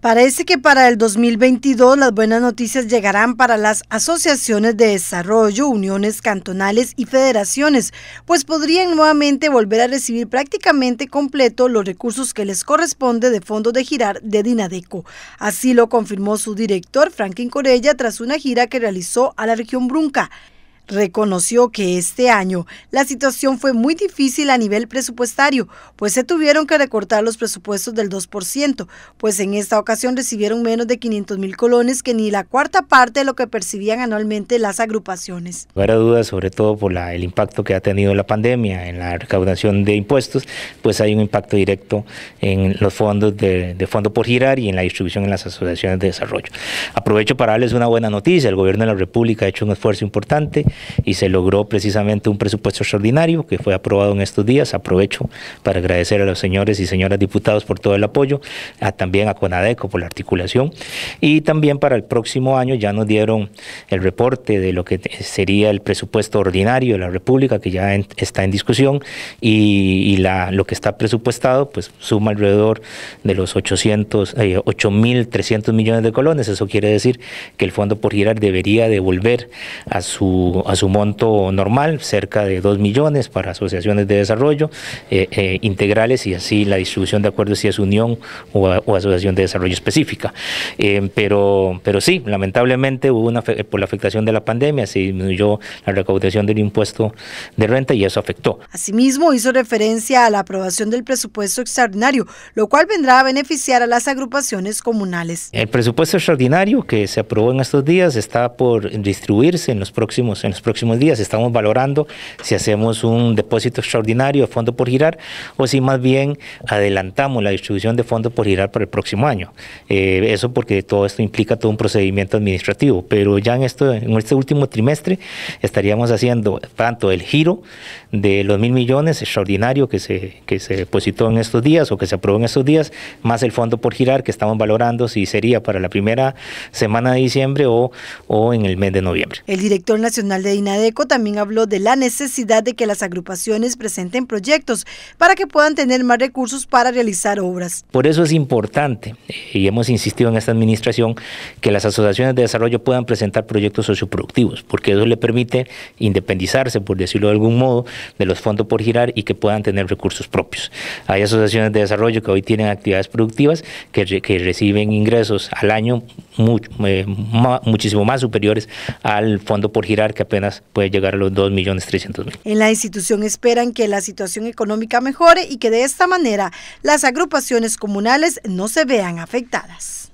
Parece que para el 2022 las buenas noticias llegarán para las asociaciones de desarrollo, uniones cantonales y federaciones, pues podrían nuevamente volver a recibir prácticamente completo los recursos que les corresponde de fondo de girar de Dinadeco. Así lo confirmó su director, Franklin Corella, tras una gira que realizó a la región Brunca reconoció que este año la situación fue muy difícil a nivel presupuestario, pues se tuvieron que recortar los presupuestos del 2%, pues en esta ocasión recibieron menos de 500 mil colones que ni la cuarta parte de lo que percibían anualmente las agrupaciones. No era duda, sobre todo por el impacto que ha tenido la pandemia en la recaudación de impuestos, pues hay un impacto directo en los fondos de, de Fondo por Girar y en la distribución en las asociaciones de desarrollo. Aprovecho para darles una buena noticia, el gobierno de la República ha hecho un esfuerzo importante, y se logró precisamente un presupuesto extraordinario que fue aprobado en estos días. Aprovecho para agradecer a los señores y señoras diputados por todo el apoyo, a, también a CONADECO por la articulación y también para el próximo año ya nos dieron el reporte de lo que sería el presupuesto ordinario de la República que ya está en discusión y, la, lo que está presupuestado pues suma alrededor de los 800, 8.300 eh, millones de colones. Eso quiere decir que el Fondo por Girar debería devolver a su a su monto normal, cerca de 2 millones para asociaciones de desarrollo eh, eh, integrales y así la distribución de acuerdo si es unión o, asociación de desarrollo específica. Eh, pero, pero sí, lamentablemente hubo una, por la afectación de la pandemia, se disminuyó la recaudación del impuesto de renta y eso afectó. Asimismo, hizo referencia a la aprobación del presupuesto extraordinario, lo cual vendrá a beneficiar a las agrupaciones comunales. El presupuesto extraordinario que se aprobó en estos días está por distribuirse en los próximos, en los próximos días estamos valorando si hacemos un depósito extraordinario de fondo por girar o si más bien adelantamos la distribución de fondo por girar para el próximo año. Eh, eso porque todo esto implica todo un procedimiento administrativo, pero ya en, esto, en este último trimestre estaríamos haciendo tanto el giro de los mil millones extraordinario que se, depositó en estos días o que se aprobó en estos días, más el fondo por girar que estamos valorando si sería para la primera semana de diciembre o, o en el mes de noviembre. El director nacional de INADECO también habló de la necesidad de que las agrupaciones presenten proyectos para que puedan tener más recursos para realizar obras. Por eso es importante, y hemos insistido en esta administración, que las asociaciones de desarrollo puedan presentar proyectos socioproductivos, porque eso le permite independizarse, por decirlo de algún modo, de los fondos por girar y que puedan tener recursos propios. Hay asociaciones de desarrollo que hoy tienen actividades productivas que reciben ingresos al año eh, muchísimo más superiores al fondo por girar que apenas puede llegar a los 2.300.000. En la institución esperan que la situación económica mejore y que de esta manera las agrupaciones comunales no se vean afectadas.